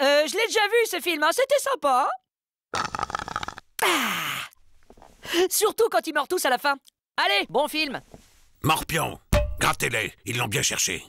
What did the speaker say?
euh, je l'ai déjà vu, ce film. Hein, c'était sympa. Ah Surtout quand ils meurent tous à la fin. Allez, bon film. Morpion, grattez-les. Ils l'ont bien cherché.